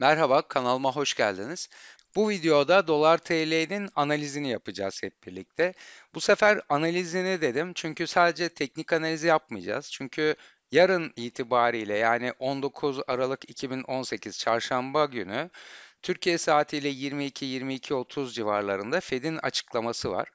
Merhaba kanalıma hoş geldiniz. Bu videoda dolar TL'nin analizini yapacağız hep birlikte. Bu sefer analizini dedim çünkü sadece teknik analizi yapmayacağız. Çünkü yarın itibariyle yani 19 Aralık 2018 çarşamba günü Türkiye saatiyle 22-22.30 civarlarında Fed'in açıklaması var.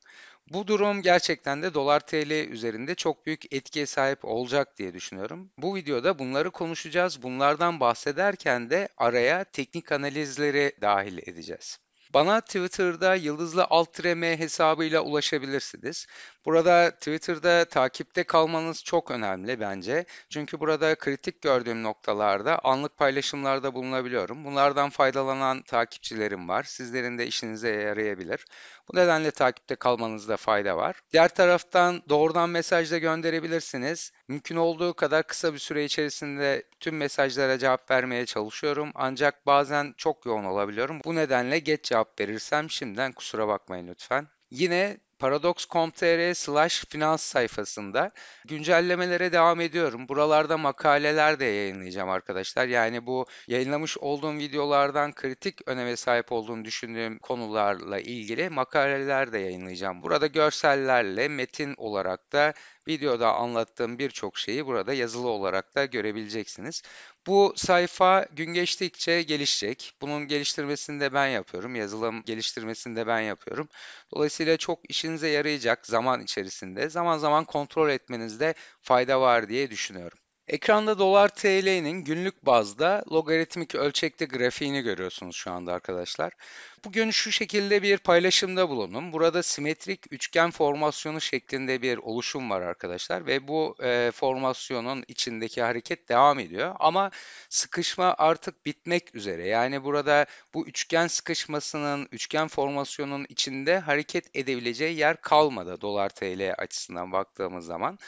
Bu durum gerçekten de dolar TL üzerinde çok büyük etkiye sahip olacak diye düşünüyorum. Bu videoda bunları konuşacağız. Bunlardan bahsederken de araya teknik analizleri dahil edeceğiz. Bana Twitter'da yıldızlı alt m hesabıyla ulaşabilirsiniz. Burada Twitter'da takipte kalmanız çok önemli bence. Çünkü burada kritik gördüğüm noktalarda anlık paylaşımlarda bulunabiliyorum. Bunlardan faydalanan takipçilerim var. Sizlerin de işinize yarayabilir. Bu nedenle takipte kalmanızda fayda var. Diğer taraftan doğrudan mesaj da gönderebilirsiniz. Mümkün olduğu kadar kısa bir süre içerisinde tüm mesajlara cevap vermeye çalışıyorum. Ancak bazen çok yoğun olabiliyorum. Bu nedenle geç cevap verirsem şimdiden kusura bakmayın lütfen. Yine paradox.com.tr slash finans sayfasında güncellemelere devam ediyorum. Buralarda makaleler de yayınlayacağım arkadaşlar. Yani bu yayınlamış olduğum videolardan kritik öneme sahip olduğunu düşündüğüm konularla ilgili makaleler de yayınlayacağım. Burada görsellerle metin olarak da Videoda anlattığım birçok şeyi burada yazılı olarak da görebileceksiniz. Bu sayfa gün geçtikçe gelişecek. Bunun geliştirmesini de ben yapıyorum. Yazılım geliştirmesini de ben yapıyorum. Dolayısıyla çok işinize yarayacak zaman içerisinde. Zaman zaman kontrol etmenizde fayda var diye düşünüyorum. Ekranda dolar TL'nin günlük bazda logaritmik ölçekte grafiğini görüyorsunuz şu anda arkadaşlar bugün şu şekilde bir paylaşımda bulundum. Burada simetrik üçgen formasyonu şeklinde bir oluşum var arkadaşlar ve bu e, formasyonun içindeki hareket devam ediyor. Ama sıkışma artık bitmek üzere. Yani burada bu üçgen sıkışmasının, üçgen formasyonun içinde hareket edebileceği yer kalmadı dolar TL açısından baktığımız zaman.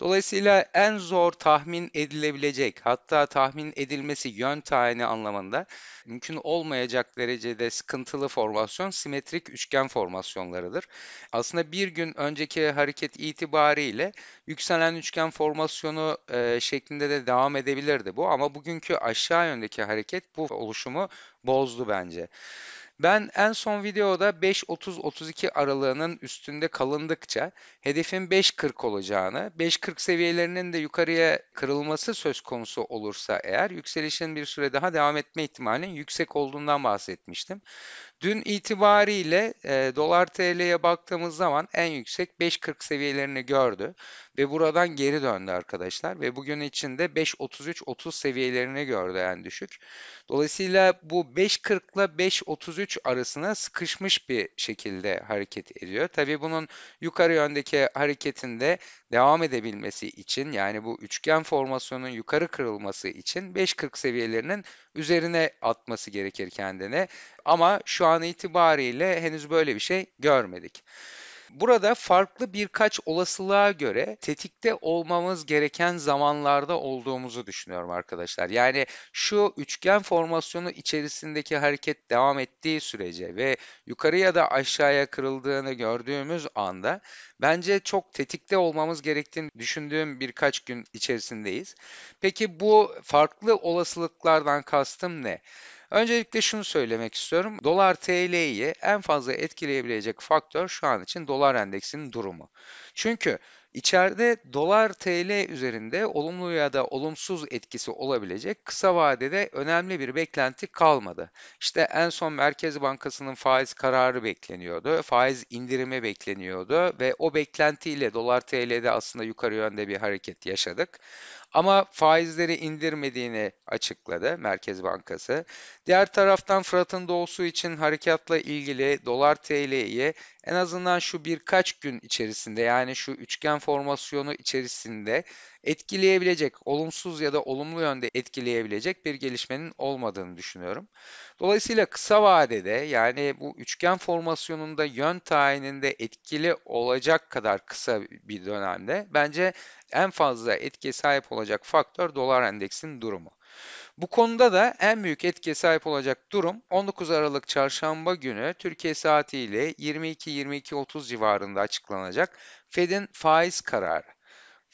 Dolayısıyla en zor tahmin edilebilecek hatta tahmin edilmesi yön tayini anlamında mümkün olmayacak derecede sıkıntılı noktalı formasyon simetrik üçgen formasyonlarıdır. Aslında bir gün önceki hareket itibariyle yükselen üçgen formasyonu e, şeklinde de devam edebilirdi bu ama bugünkü aşağı yöndeki hareket bu oluşumu bozdu bence. Ben en son videoda 5.30-32 aralığının üstünde kalındıkça hedefin 5.40 olacağını, 5.40 seviyelerinin de yukarıya kırılması söz konusu olursa eğer yükselişin bir süre daha devam etme ihtimalinin yüksek olduğundan bahsetmiştim. Dün itibariyle e, dolar TL'ye baktığımız zaman en yüksek 5.40 seviyelerini gördü ve buradan geri döndü arkadaşlar ve bugün içinde 5.33-30 seviyelerini gördü yani düşük. Dolayısıyla bu 5.40 ile 5.33 arasına sıkışmış bir şekilde hareket ediyor. Tabii bunun yukarı yöndeki hareketinde devam edebilmesi için yani bu üçgen formasyonun yukarı kırılması için 5.40 seviyelerinin üzerine atması gerekir kendine. Ama şu an itibariyle henüz böyle bir şey görmedik. Burada farklı birkaç olasılığa göre tetikte olmamız gereken zamanlarda olduğumuzu düşünüyorum arkadaşlar. Yani şu üçgen formasyonu içerisindeki hareket devam ettiği sürece ve yukarıya da aşağıya kırıldığını gördüğümüz anda bence çok tetikte olmamız gerektiğini düşündüğüm birkaç gün içerisindeyiz. Peki bu farklı olasılıklardan kastım ne? Öncelikle şunu söylemek istiyorum. Dolar TL'yi en fazla etkileyebilecek faktör şu an için dolar endeksinin durumu. Çünkü içeride dolar TL üzerinde olumlu ya da olumsuz etkisi olabilecek kısa vadede önemli bir beklenti kalmadı. İşte en son Merkez Bankası'nın faiz kararı bekleniyordu, faiz indirimi bekleniyordu ve o beklentiyle dolar TL'de aslında yukarı yönde bir hareket yaşadık. Ama faizleri indirmediğini açıkladı Merkez Bankası. Diğer taraftan Fırat'ın doğusu için harekatla ilgili dolar TL'yi en azından şu birkaç gün içerisinde yani şu üçgen formasyonu içerisinde etkileyebilecek, olumsuz ya da olumlu yönde etkileyebilecek bir gelişmenin olmadığını düşünüyorum. Dolayısıyla kısa vadede yani bu üçgen formasyonunda yön tayininde etkili olacak kadar kısa bir dönemde bence en fazla etkiye sahip olacak faktör dolar endeksinin durumu. Bu konuda da en büyük etkiye sahip olacak durum 19 Aralık çarşamba günü Türkiye saatiyle 22-22.30 civarında açıklanacak Fed'in faiz kararı.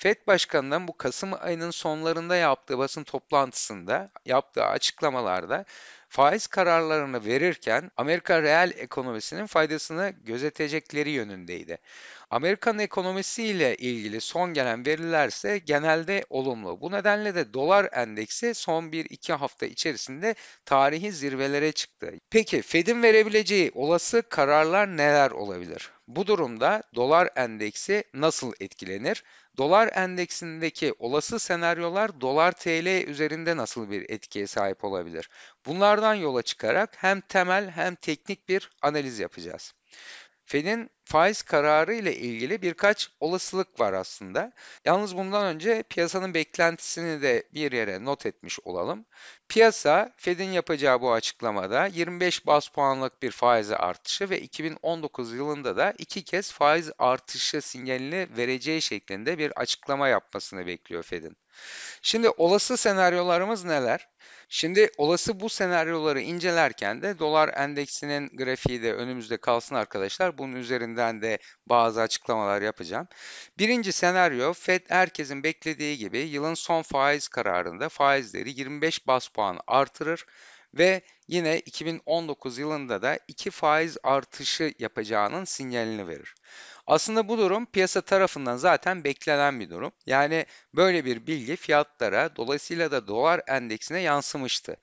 FED Başkanı'nın bu Kasım ayının sonlarında yaptığı basın toplantısında yaptığı açıklamalarda faiz kararlarını verirken Amerika reel ekonomisinin faydasını gözetecekleri yönündeydi. Amerika'nın ekonomisiyle ilgili son gelen veriler ise genelde olumlu. Bu nedenle de dolar endeksi son 1-2 hafta içerisinde tarihi zirvelere çıktı. Peki Fed'in verebileceği olası kararlar neler olabilir? Bu durumda dolar endeksi nasıl etkilenir? Dolar endeksindeki olası senaryolar dolar TL üzerinde nasıl bir etkiye sahip olabilir? Bunlardan yola çıkarak hem temel hem teknik bir analiz yapacağız. Fed'in faiz kararı ile ilgili birkaç olasılık var aslında. Yalnız bundan önce piyasanın beklentisini de bir yere not etmiş olalım. Piyasa Fed'in yapacağı bu açıklamada 25 bas puanlık bir faiz artışı ve 2019 yılında da iki kez faiz artışı sinyalini vereceği şeklinde bir açıklama yapmasını bekliyor Fed'in. Şimdi olası senaryolarımız neler? Şimdi olası bu senaryoları incelerken de dolar endeksinin grafiği de önümüzde kalsın arkadaşlar. Bunun üzerinde üzerinden de bazı açıklamalar yapacağım. Birinci senaryo Fed herkesin beklediği gibi yılın son faiz kararında faizleri 25 bas puan artırır ve yine 2019 yılında da 2 faiz artışı yapacağının sinyalini verir. Aslında bu durum piyasa tarafından zaten beklenen bir durum. Yani böyle bir bilgi fiyatlara dolayısıyla da dolar endeksine yansımıştı.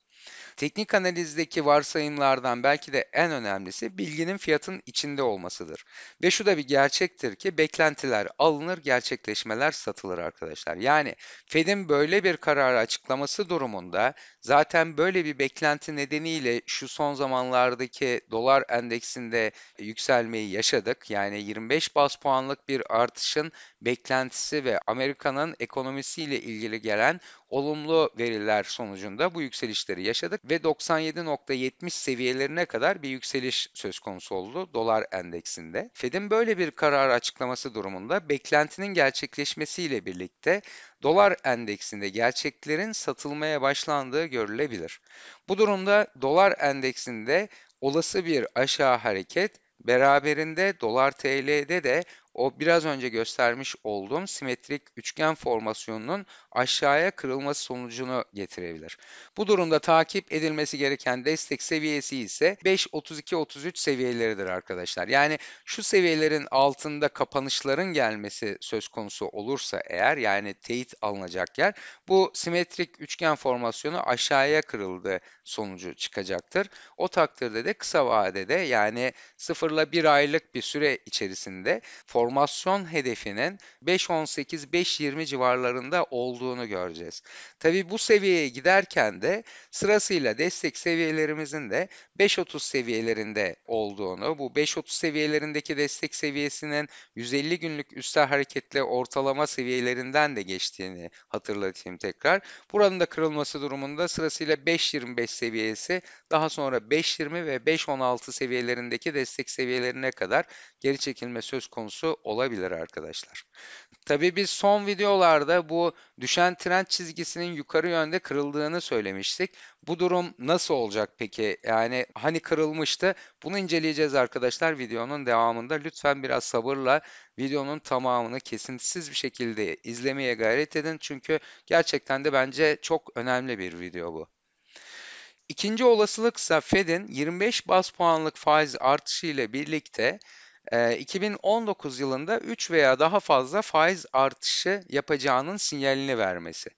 Teknik analizdeki varsayımlardan belki de en önemlisi bilginin fiyatın içinde olmasıdır. Ve şu da bir gerçektir ki beklentiler alınır, gerçekleşmeler satılır arkadaşlar. Yani Fed'in böyle bir kararı açıklaması durumunda zaten böyle bir beklenti nedeniyle şu son zamanlardaki dolar endeksinde yükselmeyi yaşadık. Yani 25 bas puanlık bir artışın beklentisi ve Amerika'nın ekonomisiyle ilgili gelen olumlu veriler sonucunda bu yükselişleri yaşadık ve 97.70 seviyelerine kadar bir yükseliş söz konusu oldu dolar endeksinde. Fed'in böyle bir karar açıklaması durumunda beklentinin gerçekleşmesiyle birlikte dolar endeksinde gerçeklerin satılmaya başlandığı görülebilir. Bu durumda dolar endeksinde olası bir aşağı hareket beraberinde dolar TL'de de o biraz önce göstermiş olduğum simetrik üçgen formasyonunun aşağıya kırılması sonucunu getirebilir. Bu durumda takip edilmesi gereken destek seviyesi ise 5.32-33 seviyeleridir arkadaşlar. Yani şu seviyelerin altında kapanışların gelmesi söz konusu olursa eğer yani teyit alınacak yer bu simetrik üçgen formasyonu aşağıya kırıldı sonucu çıkacaktır. O takdirde de kısa vadede yani 0 ile 1 aylık bir süre içerisinde form formasyon hedefinin 5.18-5.20 civarlarında olduğunu göreceğiz. Tabi bu seviyeye giderken de sırasıyla destek seviyelerimizin de 5.30 seviyelerinde olduğunu, bu 5.30 seviyelerindeki destek seviyesinin 150 günlük üstel hareketli ortalama seviyelerinden de geçtiğini hatırlatayım tekrar. Buranın da kırılması durumunda sırasıyla 5.25 seviyesi, daha sonra 5.20 ve 5.16 seviyelerindeki destek seviyelerine kadar geri çekilme söz konusu olabilir arkadaşlar. Tabii biz son videolarda bu düşen trend çizgisinin yukarı yönde kırıldığını söylemiştik. Bu durum nasıl olacak peki? Yani hani kırılmıştı? Bunu inceleyeceğiz arkadaşlar videonun devamında. Lütfen biraz sabırla videonun tamamını kesintisiz bir şekilde izlemeye gayret edin. Çünkü gerçekten de bence çok önemli bir video bu. İkinci olasılık ise Fed'in 25 bas puanlık faiz artışı ile birlikte 2019 yılında 3 veya daha fazla faiz artışı yapacağının sinyalini vermesi.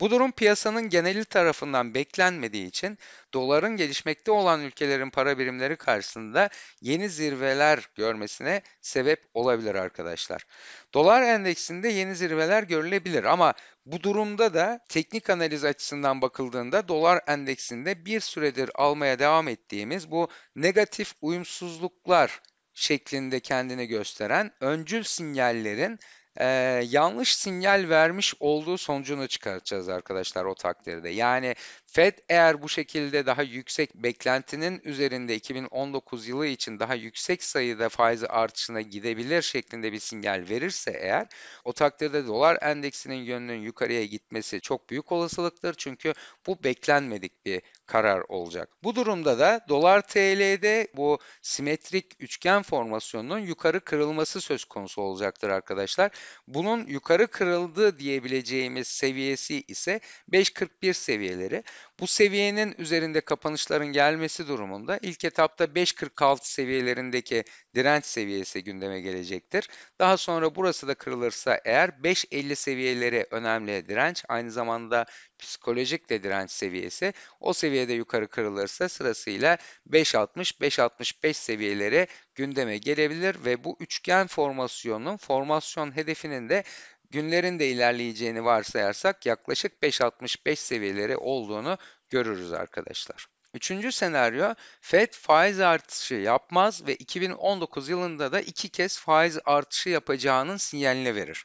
Bu durum piyasanın geneli tarafından beklenmediği için doların gelişmekte olan ülkelerin para birimleri karşısında yeni zirveler görmesine sebep olabilir arkadaşlar. Dolar endeksinde yeni zirveler görülebilir ama bu durumda da teknik analiz açısından bakıldığında dolar endeksinde bir süredir almaya devam ettiğimiz bu negatif uyumsuzluklar şeklinde kendini gösteren öncül sinyallerin e, yanlış sinyal vermiş olduğu sonucunu çıkartacağız arkadaşlar o takdirde. Yani Fed eğer bu şekilde daha yüksek beklentinin üzerinde 2019 yılı için daha yüksek sayıda faiz artışına gidebilir şeklinde bir sinyal verirse eğer o takdirde dolar endeksinin yönünün yukarıya gitmesi çok büyük olasılıktır. Çünkü bu beklenmedik bir karar olacak. Bu durumda da dolar TL'de bu simetrik üçgen formasyonunun yukarı kırılması söz konusu olacaktır arkadaşlar. Bunun yukarı kırıldı diyebileceğimiz seviyesi ise 5.41 seviyeleri. Bu seviyenin üzerinde kapanışların gelmesi durumunda ilk etapta 5.46 seviyelerindeki direnç seviyesi gündeme gelecektir. Daha sonra burası da kırılırsa eğer 5.50 seviyeleri önemli direnç aynı zamanda psikolojik de direnç seviyesi. O seviyede yukarı kırılırsa sırasıyla 5.60-5.65 seviyeleri gündeme gelebilir ve bu üçgen formasyonun formasyon hedefinin de günlerin de ilerleyeceğini varsayarsak yaklaşık 5.65 seviyeleri olduğunu görürüz arkadaşlar. Üçüncü senaryo Fed faiz artışı yapmaz ve 2019 yılında da iki kez faiz artışı yapacağının sinyalini verir.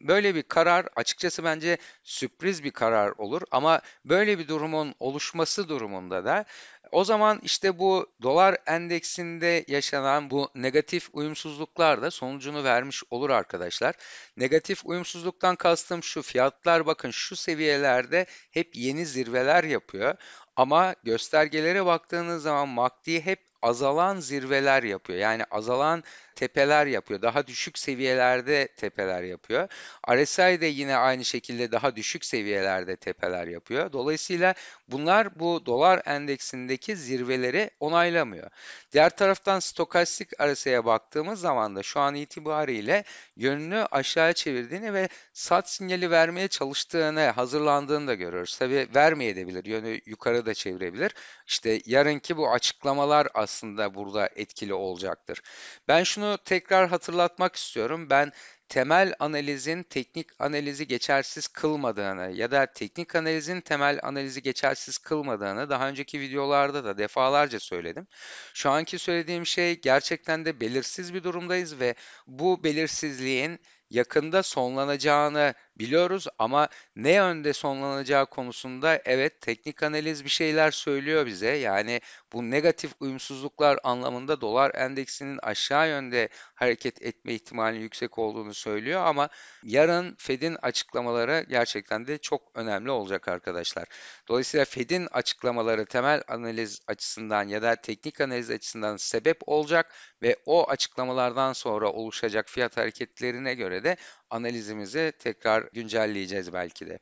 Böyle bir karar açıkçası bence sürpriz bir karar olur ama böyle bir durumun oluşması durumunda da o zaman işte bu dolar endeksinde yaşanan bu negatif uyumsuzluklar da sonucunu vermiş olur arkadaşlar. Negatif uyumsuzluktan kastım şu fiyatlar bakın şu seviyelerde hep yeni zirveler yapıyor. Ama göstergelere baktığınız zaman MACD hep azalan zirveler yapıyor. Yani azalan tepeler yapıyor. Daha düşük seviyelerde tepeler yapıyor. RSI de yine aynı şekilde daha düşük seviyelerde tepeler yapıyor. Dolayısıyla bunlar bu dolar endeksindeki zirveleri onaylamıyor. Diğer taraftan stokastik RSI'ye baktığımız zaman da şu an itibariyle yönünü aşağıya çevirdiğini ve sat sinyali vermeye çalıştığını, hazırlandığını da görüyoruz. Tabii vermeyebilir. Yönü yukarı da çevirebilir. İşte yarınki bu açıklamalar aslında burada etkili olacaktır. Ben şunu tekrar hatırlatmak istiyorum. Ben temel analizin teknik analizi geçersiz kılmadığını ya da teknik analizin temel analizi geçersiz kılmadığını daha önceki videolarda da defalarca söyledim. Şu anki söylediğim şey gerçekten de belirsiz bir durumdayız ve bu belirsizliğin yakında sonlanacağını biliyoruz ama ne yönde sonlanacağı konusunda evet teknik analiz bir şeyler söylüyor bize. Yani bu negatif uyumsuzluklar anlamında dolar endeksinin aşağı yönde hareket etme ihtimali yüksek olduğunu söylüyor ama yarın Fed'in açıklamaları gerçekten de çok önemli olacak arkadaşlar. Dolayısıyla Fed'in açıklamaları temel analiz açısından ya da teknik analiz açısından sebep olacak ve o açıklamalardan sonra oluşacak fiyat hareketlerine göre de analizimizi tekrar güncelleyeceğiz belki de.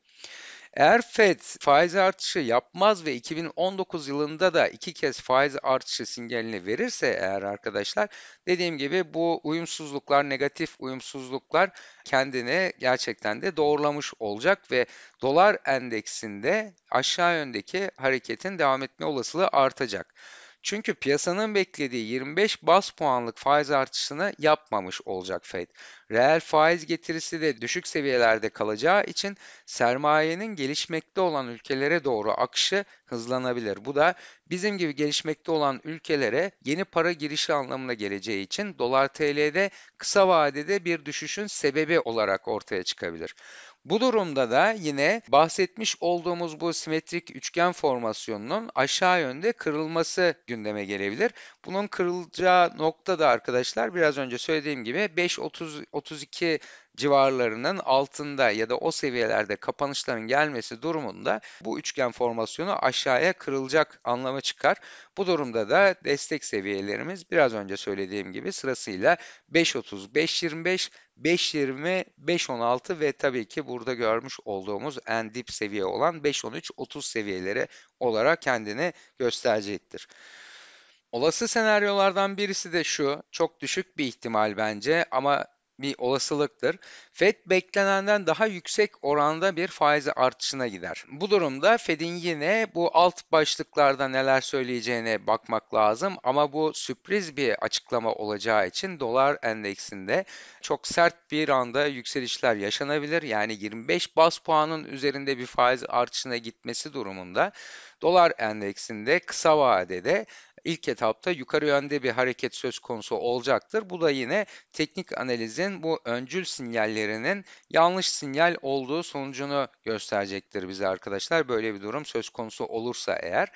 Eğer Fed faiz artışı yapmaz ve 2019 yılında da iki kez faiz artışı sinyalini verirse eğer arkadaşlar dediğim gibi bu uyumsuzluklar, negatif uyumsuzluklar kendini gerçekten de doğrulamış olacak ve dolar endeksinde aşağı yöndeki hareketin devam etme olasılığı artacak. Çünkü piyasanın beklediği 25 bas puanlık faiz artışını yapmamış olacak Fed. Reel faiz getirisi de düşük seviyelerde kalacağı için sermayenin gelişmekte olan ülkelere doğru akışı hızlanabilir. Bu da bizim gibi gelişmekte olan ülkelere yeni para girişi anlamına geleceği için dolar TL'de kısa vadede bir düşüşün sebebi olarak ortaya çıkabilir. Bu durumda da yine bahsetmiş olduğumuz bu simetrik üçgen formasyonunun aşağı yönde kırılması gündeme gelebilir. Bunun kırılacağı nokta da arkadaşlar biraz önce söylediğim gibi 5 30 32 civarlarının altında ya da o seviyelerde kapanışların gelmesi durumunda bu üçgen formasyonu aşağıya kırılacak anlama çıkar. Bu durumda da destek seviyelerimiz biraz önce söylediğim gibi sırasıyla 5.30, 5.25, 5.20, 5.16 ve tabii ki burada görmüş olduğumuz en dip seviye olan 5.13, 30 seviyeleri olarak kendini gösterecektir. Olası senaryolardan birisi de şu, çok düşük bir ihtimal bence ama bir olasılıktır. Fed beklenenden daha yüksek oranda bir faiz artışına gider. Bu durumda Fed'in yine bu alt başlıklarda neler söyleyeceğine bakmak lazım ama bu sürpriz bir açıklama olacağı için dolar endeksinde çok sert bir anda yükselişler yaşanabilir. Yani 25 bas puanın üzerinde bir faiz artışına gitmesi durumunda dolar endeksinde kısa vadede ilk etapta yukarı yönde bir hareket söz konusu olacaktır. Bu da yine teknik analizin bu öncül sinyallerinin yanlış sinyal olduğu sonucunu gösterecektir bize arkadaşlar. Böyle bir durum söz konusu olursa eğer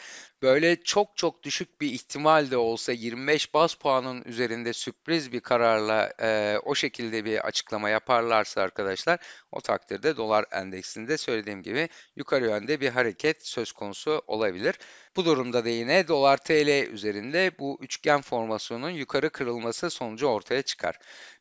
böyle çok çok düşük bir ihtimal de olsa 25 bas puanın üzerinde sürpriz bir kararla e, o şekilde bir açıklama yaparlarsa arkadaşlar o takdirde dolar endeksinde söylediğim gibi yukarı yönde bir hareket söz konusu olabilir. Bu durumda da yine dolar TL üzerinde bu üçgen formasyonun yukarı kırılması sonucu ortaya çıkar.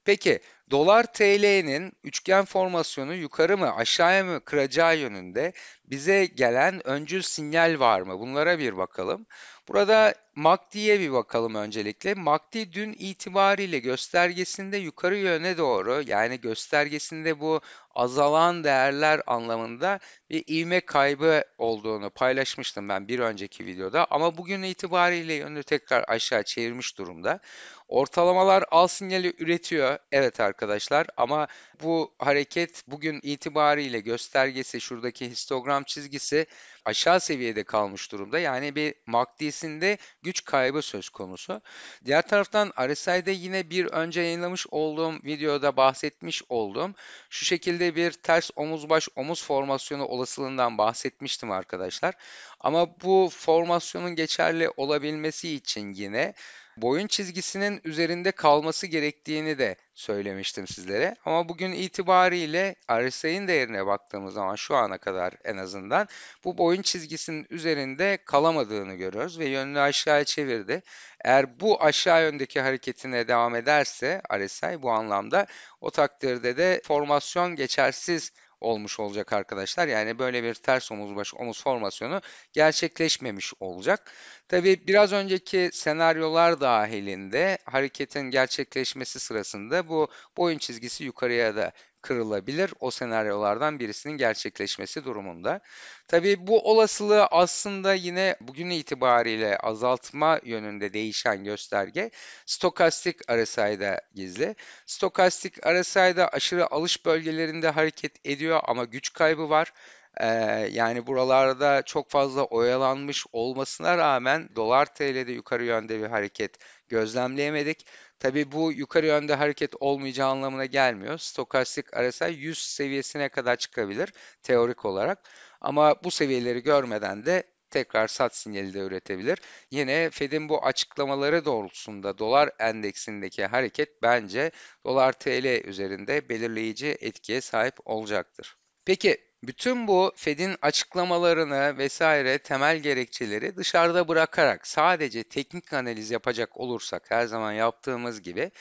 Peki dolar TL'nin üçgen formasyonu yukarı mı aşağıya mı kıracağı yönünde bize gelen öncül sinyal var mı? Bunlara bir bakalım. Burada MACD'ye bir bakalım öncelikle. MACD dün itibariyle göstergesinde yukarı yöne doğru yani göstergesinde bu azalan değerler anlamında bir ivme kaybı olduğunu paylaşmıştım ben bir önceki videoda. Ama bugün itibariyle yönü tekrar aşağı çevirmiş durumda. Ortalamalar al sinyali üretiyor. Evet arkadaşlar ama bu hareket bugün itibariyle göstergesi şuradaki histogram çizgisi aşağı seviyede kalmış durumda. Yani bir MACD içerisinde güç kaybı söz konusu. Diğer taraftan RSI'de yine bir önce yayınlamış olduğum videoda bahsetmiş olduğum şu şekilde bir ters omuz baş omuz formasyonu olasılığından bahsetmiştim arkadaşlar. Ama bu formasyonun geçerli olabilmesi için yine boyun çizgisinin üzerinde kalması gerektiğini de söylemiştim sizlere. Ama bugün itibariyle RSI'nin değerine baktığımız zaman şu ana kadar en azından bu boyun çizgisinin üzerinde kalamadığını görüyoruz ve yönünü aşağıya çevirdi. Eğer bu aşağı yöndeki hareketine devam ederse RSI bu anlamda o takdirde de formasyon geçersiz olmuş olacak arkadaşlar. Yani böyle bir ters omuz baş omuz formasyonu gerçekleşmemiş olacak. Tabi biraz önceki senaryolar dahilinde hareketin gerçekleşmesi sırasında bu boyun çizgisi yukarıya da kırılabilir o senaryolardan birisinin gerçekleşmesi durumunda. Tabii bu olasılığı aslında yine bugün itibariyle azaltma yönünde değişen gösterge stokastik RSI'da gizli. Stokastik RSI'da aşırı alış bölgelerinde hareket ediyor ama güç kaybı var. Ee, yani buralarda çok fazla oyalanmış olmasına rağmen dolar TL'de yukarı yönde bir hareket gözlemleyemedik. Tabi bu yukarı yönde hareket olmayacağı anlamına gelmiyor. Stokastik RSI 100 seviyesine kadar çıkabilir teorik olarak. Ama bu seviyeleri görmeden de tekrar sat sinyali de üretebilir. Yine Fed'in bu açıklamaları doğrultusunda dolar endeksindeki hareket bence dolar TL üzerinde belirleyici etkiye sahip olacaktır. Peki bütün bu Fed'in açıklamalarını vesaire temel gerekçeleri dışarıda bırakarak sadece teknik analiz yapacak olursak her zaman yaptığımız gibi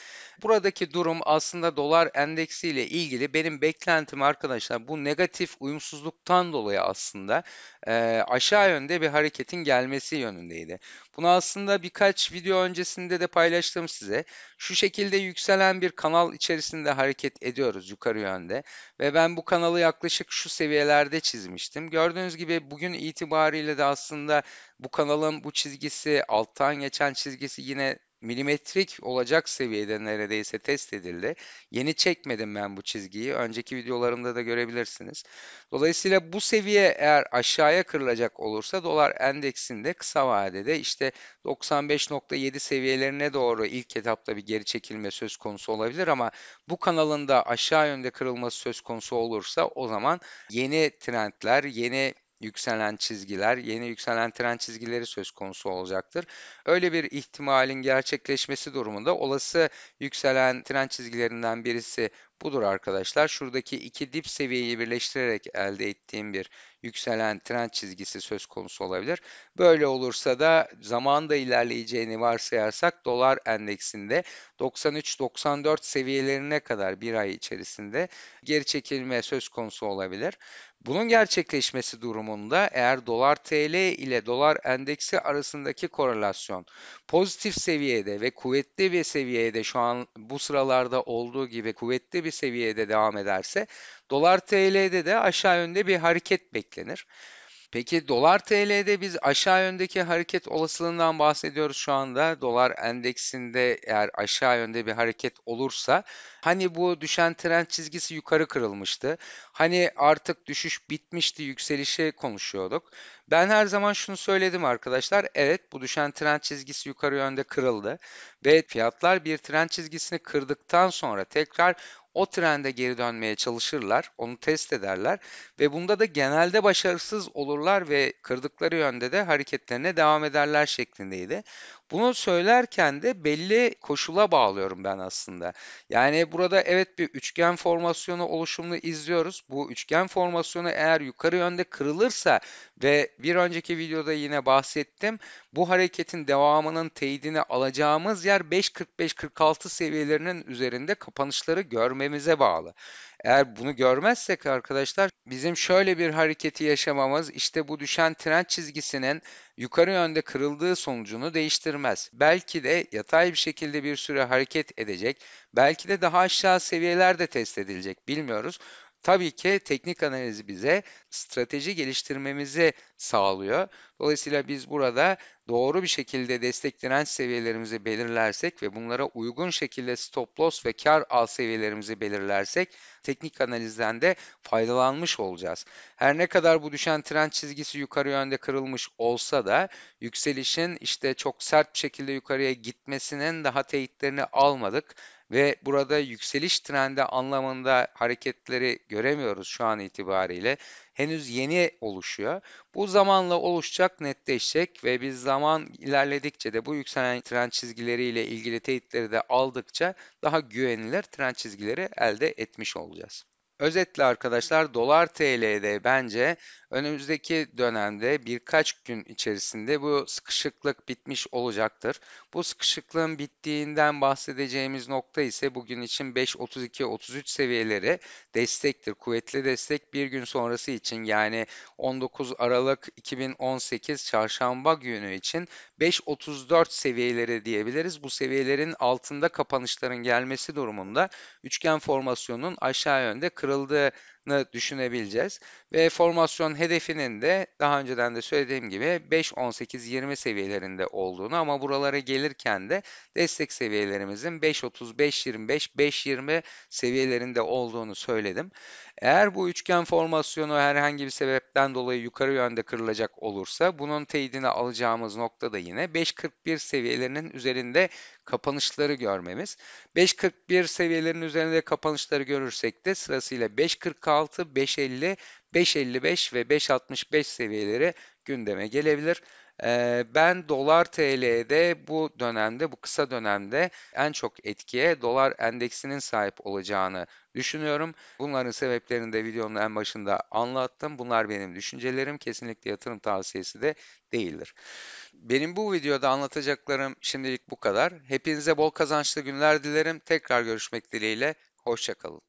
buradaki durum aslında dolar endeksiyle ilgili benim beklentim arkadaşlar bu negatif uyumsuzluktan dolayı aslında e, aşağı yönde bir hareketin gelmesi yönündeydi. Bunu aslında birkaç video öncesinde de paylaştım size. Şu şekilde yükselen bir kanal içerisinde hareket ediyoruz yukarı yönde. Ve ben bu kanalı yaklaşık şu seviyelerde çizmiştim. Gördüğünüz gibi bugün itibariyle de aslında bu kanalın bu çizgisi alttan geçen çizgisi yine milimetrik olacak seviyede neredeyse test edildi. Yeni çekmedim ben bu çizgiyi. Önceki videolarımda da görebilirsiniz. Dolayısıyla bu seviye eğer aşağıya kırılacak olursa dolar endeksinde kısa vadede işte 95.7 seviyelerine doğru ilk etapta bir geri çekilme söz konusu olabilir ama bu kanalında aşağı yönde kırılması söz konusu olursa o zaman yeni trendler, yeni yükselen çizgiler, yeni yükselen trend çizgileri söz konusu olacaktır. Öyle bir ihtimalin gerçekleşmesi durumunda olası yükselen trend çizgilerinden birisi budur arkadaşlar. Şuradaki iki dip seviyeyi birleştirerek elde ettiğim bir yükselen trend çizgisi söz konusu olabilir. Böyle olursa da zamanda ilerleyeceğini varsayarsak dolar endeksinde 93-94 seviyelerine kadar bir ay içerisinde geri çekilme söz konusu olabilir. Bunun gerçekleşmesi durumunda eğer dolar TL ile dolar endeksi arasındaki korelasyon pozitif seviyede ve kuvvetli bir seviyede şu an bu sıralarda olduğu gibi kuvvetli bir seviyede devam ederse dolar TL'de de aşağı yönde bir hareket beklenir. Peki dolar TL'de biz aşağı yöndeki hareket olasılığından bahsediyoruz şu anda. Dolar endeksinde eğer aşağı yönde bir hareket olursa hani bu düşen trend çizgisi yukarı kırılmıştı. Hani artık düşüş bitmişti yükselişe konuşuyorduk. Ben her zaman şunu söyledim arkadaşlar. Evet bu düşen trend çizgisi yukarı yönde kırıldı. Ve fiyatlar bir trend çizgisini kırdıktan sonra tekrar o trende geri dönmeye çalışırlar. Onu test ederler ve bunda da genelde başarısız olurlar ve kırdıkları yönde de hareketlerine devam ederler şeklindeydi. Bunu söylerken de belli koşula bağlıyorum ben aslında. Yani burada evet bir üçgen formasyonu oluşumunu izliyoruz. Bu üçgen formasyonu eğer yukarı yönde kırılırsa ve bir önceki videoda yine bahsettim. Bu hareketin devamının teyidini alacağımız yer 5.45-46 seviyelerinin üzerinde kapanışları görmemize bağlı. Eğer bunu görmezsek arkadaşlar bizim şöyle bir hareketi yaşamamız işte bu düşen trend çizgisinin yukarı yönde kırıldığı sonucunu değiştirmez. Belki de yatay bir şekilde bir süre hareket edecek. Belki de daha aşağı seviyelerde test edilecek bilmiyoruz. Tabii ki teknik analizi bize strateji geliştirmemizi sağlıyor. Dolayısıyla biz burada doğru bir şekilde destek direnç seviyelerimizi belirlersek ve bunlara uygun şekilde stop loss ve kar al seviyelerimizi belirlersek teknik analizden de faydalanmış olacağız. Her ne kadar bu düşen trend çizgisi yukarı yönde kırılmış olsa da yükselişin işte çok sert bir şekilde yukarıya gitmesinin daha teyitlerini almadık ve burada yükseliş trendi anlamında hareketleri göremiyoruz şu an itibariyle. Henüz yeni oluşuyor. Bu zamanla oluşacak, netleşecek ve biz zaman ilerledikçe de bu yükselen trend çizgileriyle ilgili teyitleri de aldıkça daha güvenilir trend çizgileri elde etmiş olacağız. Özetle arkadaşlar dolar TL'de bence önümüzdeki dönemde birkaç gün içerisinde bu sıkışıklık bitmiş olacaktır. Bu sıkışıklığın bittiğinden bahsedeceğimiz nokta ise bugün için 5.32-33 seviyeleri destektir. Kuvvetli destek bir gün sonrası için yani 19 Aralık 2018 çarşamba günü için 5.34 seviyeleri diyebiliriz. Bu seviyelerin altında kapanışların gelmesi durumunda üçgen formasyonun aşağı yönde kırılması kırıldı düşünebileceğiz. Ve formasyon hedefinin de daha önceden de söylediğim gibi 5-18-20 seviyelerinde olduğunu ama buralara gelirken de destek seviyelerimizin 5-35-25-5-20 seviyelerinde olduğunu söyledim. Eğer bu üçgen formasyonu herhangi bir sebepten dolayı yukarı yönde kırılacak olursa bunun teyidini alacağımız nokta da yine 5.41 seviyelerinin üzerinde kapanışları görmemiz. 5.41 seviyelerinin üzerinde kapanışları görürsek de sırasıyla 5.46 5.46, 5.50, 5.55 ve 5.65 seviyeleri gündeme gelebilir. Ee, ben dolar TL'de bu dönemde, bu kısa dönemde en çok etkiye dolar endeksinin sahip olacağını düşünüyorum. Bunların sebeplerini de videonun en başında anlattım. Bunlar benim düşüncelerim. Kesinlikle yatırım tavsiyesi de değildir. Benim bu videoda anlatacaklarım şimdilik bu kadar. Hepinize bol kazançlı günler dilerim. Tekrar görüşmek dileğiyle. Hoşçakalın.